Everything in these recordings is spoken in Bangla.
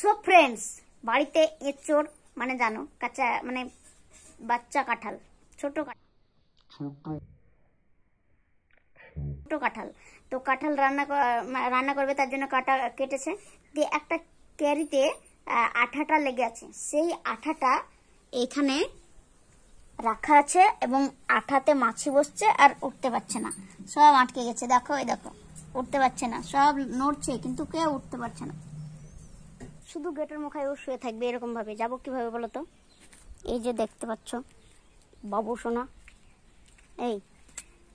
সো ফ্রেন্ডস বাড়িতে এঁচোর মানে জানো কাঁচা মানে বাচ্চা কাঁঠাল ছোট ছোট কাঁঠাল তো কাঁঠাল রান্না রান্না করবে তার জন্য কাটা কেটেছে দিয়ে একটা ক্যারিতে আঠাটা লেগে আছে সেই আঠাটা এখানে রাখা আছে এবং আঠাতে মাছি বসছে আর উঠতে পারছে না সব আটকে গেছে দেখো এই দেখো উঠতে পারছে না সব নড়ছে কিন্তু কেউ উঠতে পারছে না শুধু গেটের মুখায় ও শুয়ে থাকবে এরকমভাবে যাবো কীভাবে বলো তো এই যে দেখতে পাচ্ছ বাবু সোনা এই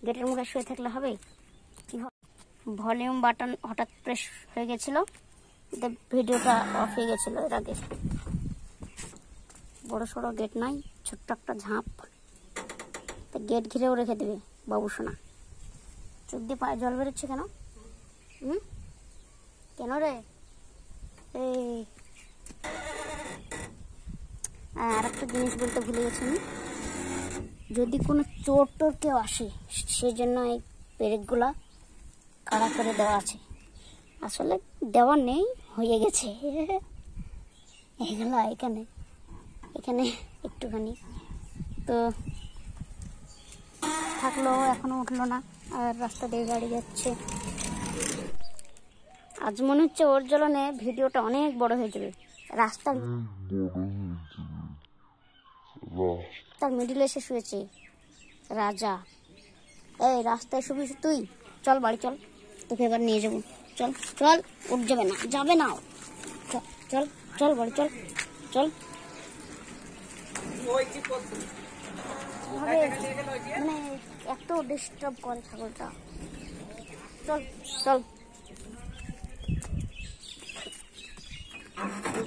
গেটের মুখে শুয়ে থাকলে হবে কী ভলিউম বাটন হঠাৎ প্রেস হয়ে গেছিলো ভিডিওটা অফ হয়ে গেছিলো এর আগে বড় সড়ো গেট নাই ছোট্ট একটা ঝাঁপ তা গেট ঘিরেও রেখে দেবে বাবু সোনা চোখ দিয়ে জল বেরোচ্ছে কেন হুম কেন রে এই আর একটা জিনিস বলতে ভুলে গেছি আমি যদি কোনো চোর টোর কেউ আসে সেজন্য এই পেরেকগুলা কাড়া করে দেওয়া আছে আসলে দেওয়া নেই হয়ে গেছে এগুলো এখানে এখানে একটুখানি তো থাকলো এখনও উঠলো না আর রাস্তা দিয়ে গাড়ি যাচ্ছে আজ মনে হচ্ছে ওর জ্বলনে ভিডিওটা অনেক বড় হয়ে যাবে রাস্তার তার মিডিলে এসে শুয়েছে রাজা এই রাস্তায় শুবি তুই চল বাড়ি চল তোকে এবার নিয়ে যাবো চল চল উঠ যাবে না যাবে না চল চল বাড়ি চল চল মানে এত ডিস্টার্ব করে ছাগলটা চল চল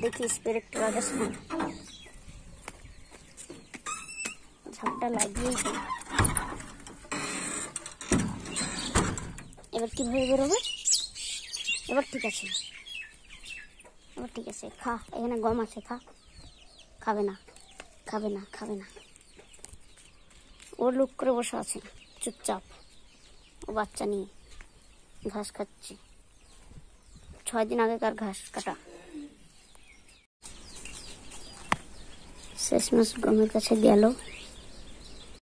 দেখি স্পিরিট রডের সামনে ঝাপটা লাগিয়ে দিই এবার কীভাবে বেরোবে এবার ঠিক আছে এবার ঠিক আছে খা এখানে গম আছে খা খাবে না খাবে না খাবে না ও লুক করে বসে আছে চুপচাপ ও বাচ্চা নিয়ে ঘাস খাচ্ছে ছয় দিন আগেকার ঘাস কাটা শেষমেশ গমের কাছে গেল